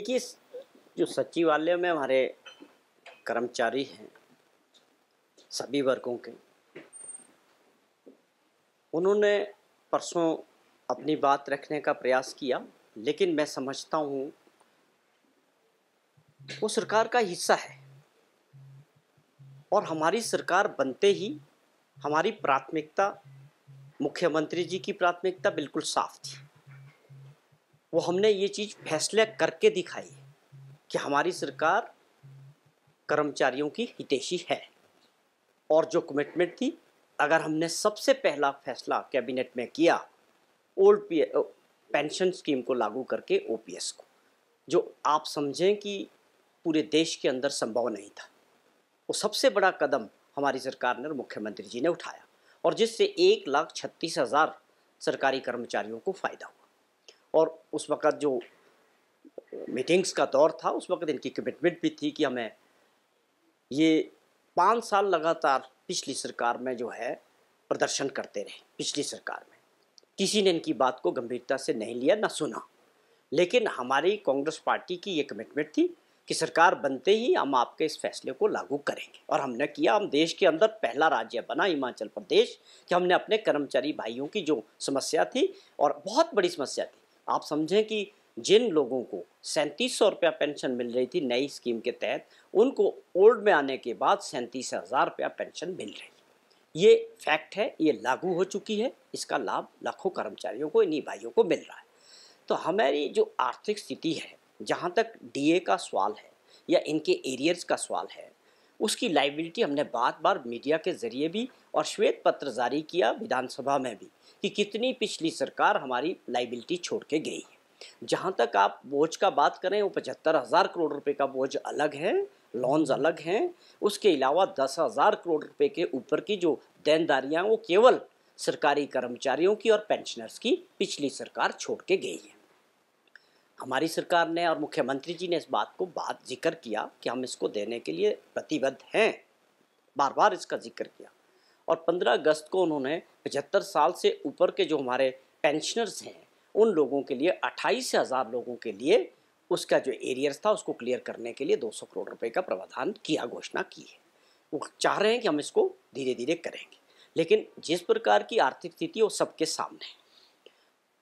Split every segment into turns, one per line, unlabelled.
देखिए जो सचिवालय में हमारे कर्मचारी हैं सभी वर्गों के उन्होंने परसों अपनी बात रखने का प्रयास किया लेकिन मैं समझता हूँ वो सरकार का हिस्सा है और हमारी सरकार बनते ही हमारी प्राथमिकता मुख्यमंत्री जी की प्राथमिकता बिल्कुल साफ थी वो हमने ये चीज़ फैसले करके दिखाई कि हमारी सरकार कर्मचारियों की हितेशी है और जो कमिटमेंट थी अगर हमने सबसे पहला फैसला कैबिनेट में किया ओल्ड पी पेंशन स्कीम को लागू करके ओपीएस को जो आप समझें कि पूरे देश के अंदर संभव नहीं था वो सबसे बड़ा कदम हमारी सरकार ने और मुख्यमंत्री जी ने उठाया और जिससे एक लाख छत्तीस हज़ार सरकारी कर्मचारियों को फ़ायदा हुआ और उस वक़्त जो मीटिंग्स का दौर था उस वक़्त इनकी कमिटमेंट भी थी कि हमें ये पाँच साल लगातार पिछली सरकार में जो है प्रदर्शन करते रहे पिछली सरकार में किसी ने इनकी बात को गंभीरता से नहीं लिया ना सुना लेकिन हमारी कांग्रेस पार्टी की ये कमिटमेंट थी कि सरकार बनते ही हम आपके इस फैसले को लागू करेंगे और हमने किया हम देश के अंदर पहला राज्य बना हिमाचल प्रदेश कि हमने अपने कर्मचारी भाइयों की जो समस्या थी और बहुत बड़ी समस्या थी आप समझें कि जिन लोगों को सैंतीस सौ रुपया पेंशन मिल रही थी नई स्कीम के तहत उनको ओल्ड में आने के बाद सैंतीस हज़ार रुपया पेंशन मिल रही ये फैक्ट है ये लागू हो चुकी है इसका लाभ लाखों कर्मचारियों को इन्हीं भाइयों को मिल रहा है तो हमारी जो आर्थिक स्थिति है जहाँ तक डीए का सवाल है या इनके एरियर्स का सवाल है उसकी लाइबिलिटी हमने बार बार मीडिया के ज़रिए भी और श्वेत पत्र जारी किया विधानसभा में भी कि कितनी पिछली सरकार हमारी लाइबिलिटी छोड़ के गई है जहाँ तक आप बोझ का बात करें वो पचहत्तर हज़ार करोड़ रुपए का बोझ अलग है लॉन्स अलग हैं उसके अलावा दस हज़ार करोड़ रुपए के ऊपर की जो देनदारियाँ वो केवल सरकारी कर्मचारियों की और पेंशनर्स की पिछली सरकार छोड़ के गई है हमारी सरकार ने और मुख्यमंत्री जी ने इस बात को बात जिक्र किया कि हम इसको देने के लिए प्रतिबद्ध हैं बार बार इसका जिक्र किया और 15 अगस्त को उन्होंने पचहत्तर साल से ऊपर के जो हमारे पेंशनर्स हैं उन लोगों के लिए अट्ठाईस हज़ार लोगों के लिए उसका जो एरियर्स था उसको क्लियर करने के लिए 200 करोड़ रुपए का प्रावधान किया घोषणा की है वो चाह रहे हैं कि हम इसको धीरे धीरे करेंगे लेकिन जिस प्रकार की आर्थिक स्थिति वो सबके सामने है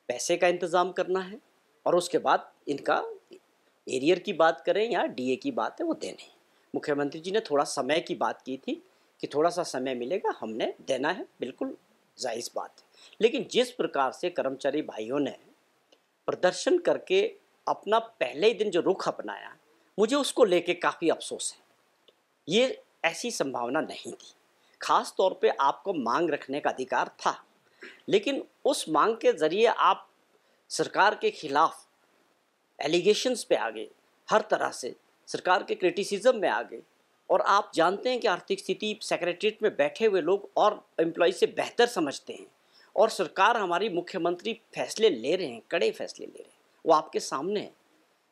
पैसे का इंतज़ाम करना है और उसके बाद इनका एरियर की बात करें या डीए की बात है वो देने मुख्यमंत्री जी ने थोड़ा समय की बात की थी कि थोड़ा सा समय मिलेगा हमने देना है बिल्कुल जायज़ बात है लेकिन जिस प्रकार से कर्मचारी भाइयों ने प्रदर्शन करके अपना पहले ही दिन जो रुख अपनाया मुझे उसको लेके काफ़ी अफसोस है ये ऐसी संभावना नहीं थी खास तौर पे आपको मांग रखने का अधिकार था लेकिन उस मांग के ज़रिए आप सरकार के खिलाफ एलिगेशंस पे आ गए हर तरह से सरकार के क्रिटिसिज्म में आ गए और आप जानते हैं कि आर्थिक स्थिति सेक्रेटरीट में बैठे हुए लोग और एम्प्लॉय से बेहतर समझते हैं और सरकार हमारी मुख्यमंत्री फैसले ले रहे हैं कड़े फैसले ले रहे हैं वो आपके सामने है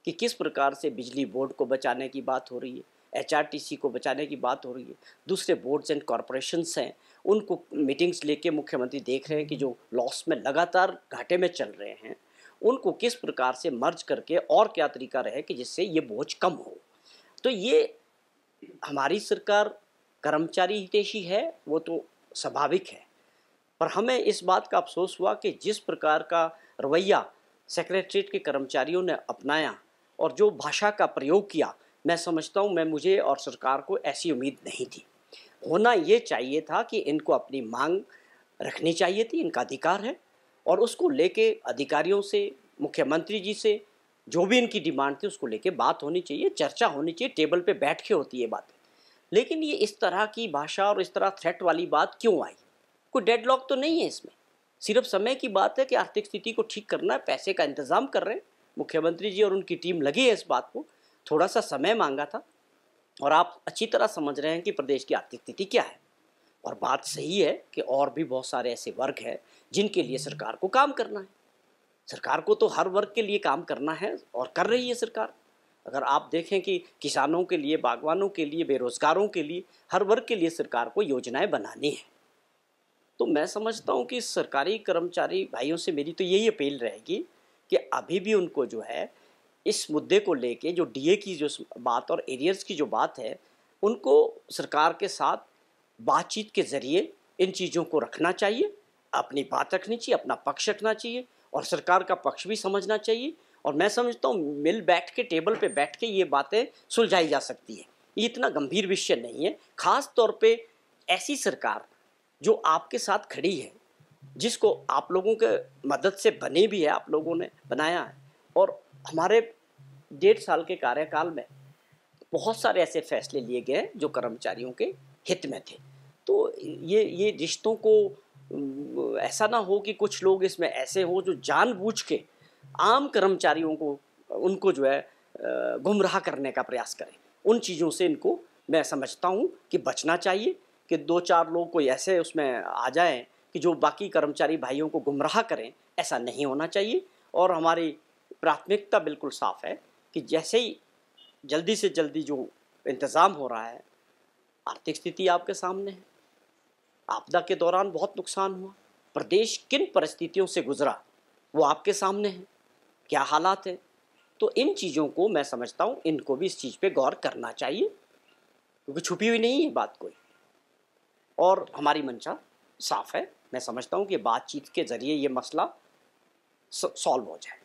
कि किस प्रकार से बिजली बोर्ड को बचाने की बात हो रही है एचआरटीसी को बचाने की बात हो रही है दूसरे बोर्ड्स एंड कॉरपोरेशंस हैं उनको मीटिंग्स लेके मुख्यमंत्री देख रहे हैं कि जो लॉस में लगातार घाटे में चल रहे हैं उनको किस प्रकार से मर्ज करके और क्या तरीका रहे कि जिससे ये बोझ कम हो तो ये हमारी सरकार कर्मचारी हितेशी है वो तो स्वाभाविक है पर हमें इस बात का अफसोस हुआ कि जिस प्रकार का रवैया सेक्रेटरीट के कर्मचारियों ने अपनाया और जो भाषा का प्रयोग किया मैं समझता हूँ मैं मुझे और सरकार को ऐसी उम्मीद नहीं थी होना ये चाहिए था कि इनको अपनी मांग रखनी चाहिए थी इनका अधिकार है और उसको लेके अधिकारियों से मुख्यमंत्री जी से जो भी इनकी डिमांड थी उसको लेके बात होनी चाहिए चर्चा होनी चाहिए टेबल पे बैठ के होती है बातें लेकिन ये इस तरह की भाषा और इस तरह थ्रेट वाली बात क्यों आई कोई डेडलॉक तो नहीं है इसमें सिर्फ समय की बात है कि आर्थिक स्थिति को ठीक करना है पैसे का इंतज़ाम कर रहे हैं मुख्यमंत्री जी और उनकी टीम लगी है इस बात को थोड़ा सा समय मांगा था और आप अच्छी तरह समझ रहे हैं कि प्रदेश की आर्थिक स्थिति क्या है और बात सही है कि और भी बहुत सारे ऐसे वर्ग हैं जिनके लिए सरकार को काम करना है सरकार को तो हर वर्ग के लिए काम करना है और कर रही है सरकार अगर आप देखें कि किसानों के लिए बागवानों के लिए बेरोज़गारों के लिए हर वर्ग के लिए सरकार को योजनाएं बनानी है तो मैं समझता हूँ कि सरकारी कर्मचारी भाइयों से मेरी तो यही अपील रहेगी कि अभी भी उनको जो है इस मुद्दे को लेके जो डीए की जो बात और एरियर्स की जो बात है उनको सरकार के साथ बातचीत के ज़रिए इन चीज़ों को रखना चाहिए अपनी बात रखनी चाहिए अपना पक्ष रखना चाहिए और सरकार का पक्ष भी समझना चाहिए और मैं समझता हूँ मिल बैठ के टेबल पे बैठ के ये बातें सुलझाई जा सकती है ये इतना गंभीर विषय नहीं है ख़ास तौर पे ऐसी सरकार जो आपके साथ खड़ी है जिसको आप लोगों के मदद से बने भी है आप लोगों ने बनाया है और हमारे डेढ़ साल के कार्यकाल में बहुत सारे ऐसे फैसले लिए गए हैं जो कर्मचारियों के हित में थे तो ये ये रिश्तों को ऐसा ना हो कि कुछ लोग इसमें ऐसे हो जो जानबूझ के आम कर्मचारियों को उनको जो है गुमराह करने का प्रयास करें उन चीज़ों से इनको मैं समझता हूँ कि बचना चाहिए कि दो चार लोग कोई ऐसे उसमें आ जाएं कि जो बाकी कर्मचारी भाइयों को गुमराह करें ऐसा नहीं होना चाहिए और हमारी प्राथमिकता बिल्कुल साफ है कि जैसे ही जल्दी से जल्दी जो इंतज़ाम हो रहा है आर्थिक स्थिति आपके सामने है आपदा के दौरान बहुत नुकसान हुआ प्रदेश किन परिस्थितियों से गुजरा वो आपके सामने है क्या हालात है तो इन चीज़ों को मैं समझता हूँ इनको भी इस चीज़ पे गौर करना चाहिए क्योंकि छुपी हुई नहीं है बात कोई और हमारी मंशा साफ है मैं समझता हूँ कि बातचीत के ज़रिए ये मसला सॉल्व हो जाए